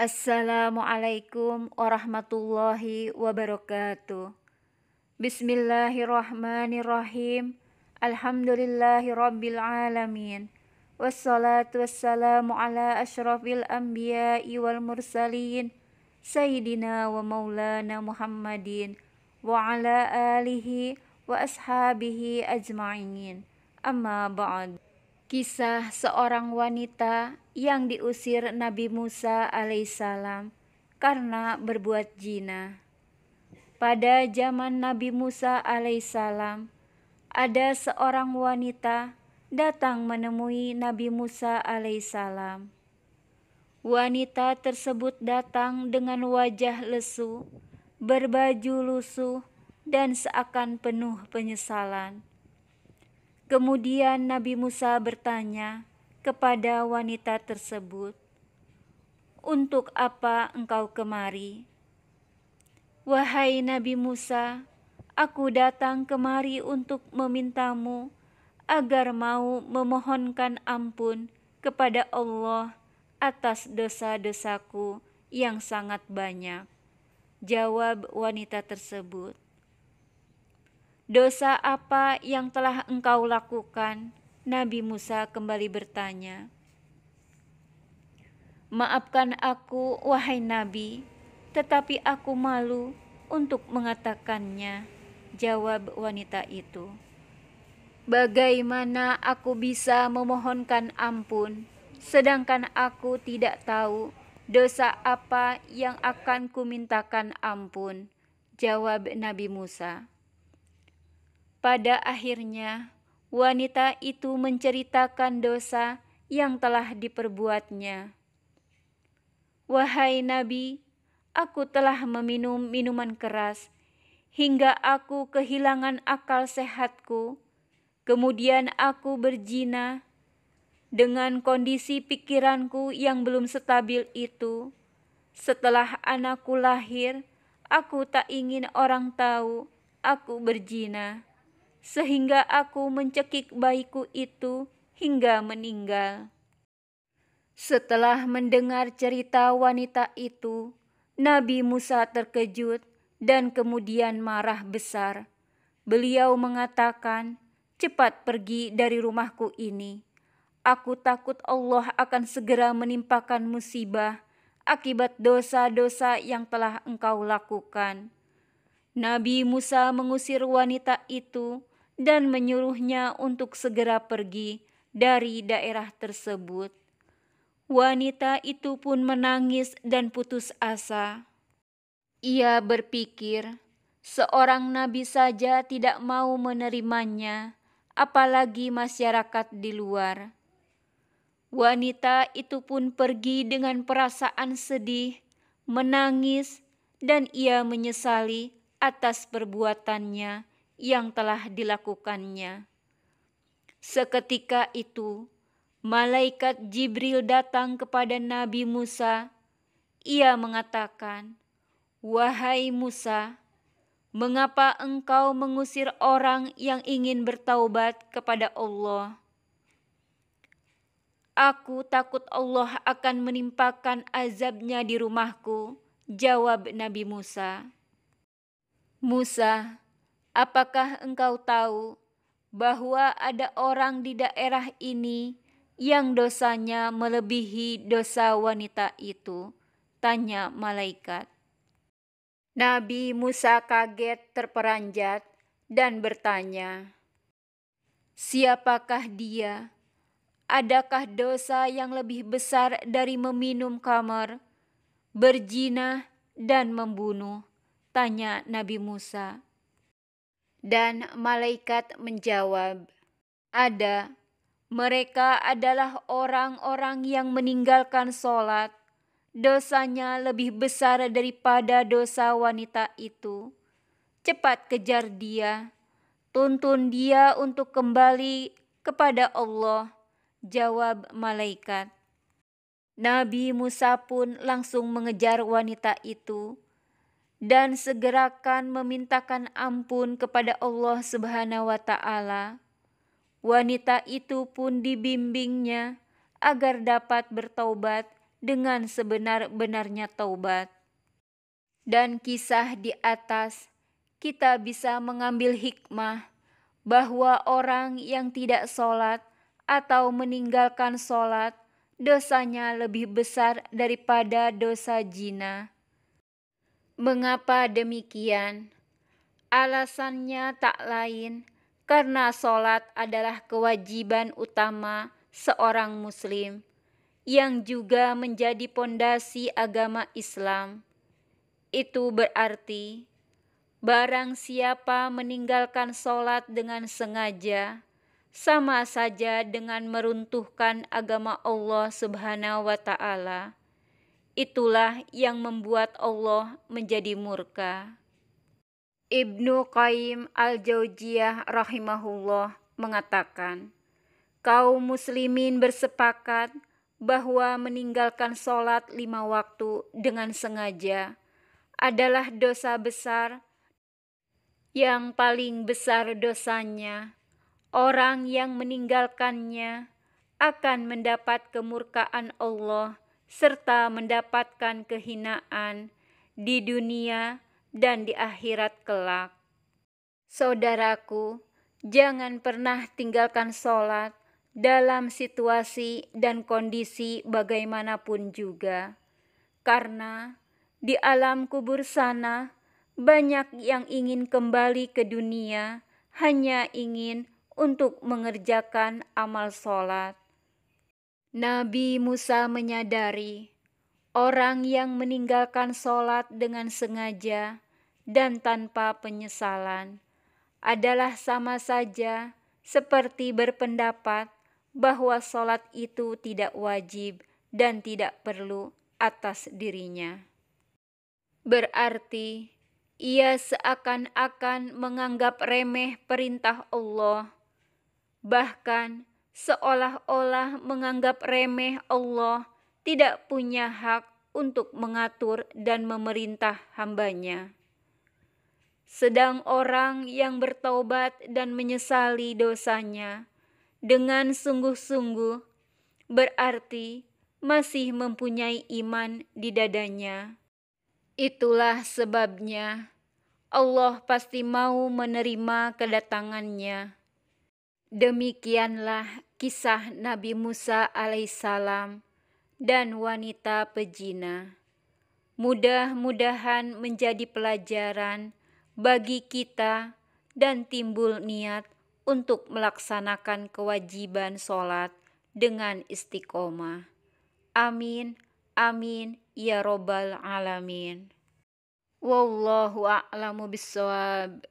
Assalamualaikum warahmatullahi wabarakatuh. Bismillahirrahmanirrahim. Alhamdulillahirabbil alamin. Wassalatu wassalamu ala asyrafil anbiya'i wal mursalin sayyidina wa maulana Muhammadin wa ala alihi wa ashabihi ajma'in. Amma ba'du kisah seorang wanita yang diusir Nabi Musa alaihissalam karena berbuat jina. Pada zaman Nabi Musa alaihissalam, ada seorang wanita datang menemui Nabi Musa alaihissalam. Wanita tersebut datang dengan wajah lesu, berbaju lusuh, dan seakan penuh penyesalan Kemudian Nabi Musa bertanya kepada wanita tersebut, "Untuk apa engkau kemari?" "Wahai Nabi Musa, aku datang kemari untuk memintamu agar mau memohonkan ampun kepada Allah atas dosa-dosaku yang sangat banyak." Jawab wanita tersebut. Dosa apa yang telah engkau lakukan? Nabi Musa kembali bertanya. Maafkan aku, wahai Nabi, tetapi aku malu untuk mengatakannya, jawab wanita itu. Bagaimana aku bisa memohonkan ampun, sedangkan aku tidak tahu dosa apa yang akan kumintakan ampun, jawab Nabi Musa. Pada akhirnya, wanita itu menceritakan dosa yang telah diperbuatnya. Wahai Nabi, aku telah meminum minuman keras hingga aku kehilangan akal sehatku. Kemudian aku berjina dengan kondisi pikiranku yang belum stabil itu. Setelah anakku lahir, aku tak ingin orang tahu aku berjina sehingga aku mencekik bayiku itu hingga meninggal. Setelah mendengar cerita wanita itu, Nabi Musa terkejut dan kemudian marah besar. Beliau mengatakan, "Cepat pergi dari rumahku ini. Aku takut Allah akan segera menimpakan musibah akibat dosa-dosa yang telah engkau lakukan." Nabi Musa mengusir wanita itu dan menyuruhnya untuk segera pergi dari daerah tersebut. Wanita itu pun menangis dan putus asa. Ia berpikir, seorang nabi saja tidak mau menerimanya, apalagi masyarakat di luar. Wanita itu pun pergi dengan perasaan sedih, menangis, dan ia menyesali atas perbuatannya yang telah dilakukannya. Seketika itu, malaikat Jibril datang kepada Nabi Musa. Ia mengatakan, "Wahai Musa, mengapa engkau mengusir orang yang ingin bertaubat kepada Allah?" Aku takut Allah akan menimpakan azabnya di rumahku, jawab Nabi Musa. Musa, Apakah engkau tahu bahwa ada orang di daerah ini yang dosanya melebihi dosa wanita itu? Tanya malaikat. Nabi Musa kaget terperanjat dan bertanya, Siapakah dia? Adakah dosa yang lebih besar dari meminum kamar, berjinah, dan membunuh? Tanya Nabi Musa. Dan malaikat menjawab, "Ada. Mereka adalah orang-orang yang meninggalkan sholat. Dosanya lebih besar daripada dosa wanita itu. Cepat kejar dia, tuntun dia untuk kembali kepada Allah." Jawab malaikat. Nabi Musa pun langsung mengejar wanita itu dan segerakan memintakan ampun kepada Allah Subhanahu wa taala. Wanita itu pun dibimbingnya agar dapat bertaubat dengan sebenar-benarnya taubat. Dan kisah di atas kita bisa mengambil hikmah bahwa orang yang tidak sholat atau meninggalkan sholat dosanya lebih besar daripada dosa jina. Mengapa demikian? Alasannya tak lain karena solat adalah kewajiban utama seorang Muslim yang juga menjadi pondasi agama Islam. Itu berarti barang siapa meninggalkan solat dengan sengaja, sama saja dengan meruntuhkan agama Allah Subhanahu wa Ta'ala Itulah yang membuat Allah menjadi murka. Ibnu Qayyim al-Jauziyah rahimahullah mengatakan, kaum muslimin bersepakat bahwa meninggalkan sholat lima waktu dengan sengaja adalah dosa besar yang paling besar dosanya. Orang yang meninggalkannya akan mendapat kemurkaan Allah serta mendapatkan kehinaan di dunia dan di akhirat kelak. Saudaraku, jangan pernah tinggalkan sholat dalam situasi dan kondisi bagaimanapun juga, karena di alam kubur sana banyak yang ingin kembali ke dunia, hanya ingin untuk mengerjakan amal sholat. Nabi Musa menyadari orang yang meninggalkan sholat dengan sengaja dan tanpa penyesalan adalah sama saja seperti berpendapat bahwa sholat itu tidak wajib dan tidak perlu atas dirinya. Berarti ia seakan-akan menganggap remeh perintah Allah, bahkan seolah-olah menganggap remeh Allah tidak punya hak untuk mengatur dan memerintah hambanya. Sedang orang yang bertobat dan menyesali dosanya dengan sungguh-sungguh berarti masih mempunyai iman di dadanya. Itulah sebabnya Allah pasti mau menerima kedatangannya Demikianlah kisah Nabi Musa alaihissalam dan wanita pejina. Mudah-mudahan menjadi pelajaran bagi kita dan timbul niat untuk melaksanakan kewajiban sholat dengan istiqomah. Amin, amin, ya robbal alamin. Wallahu a'lamu bisawab.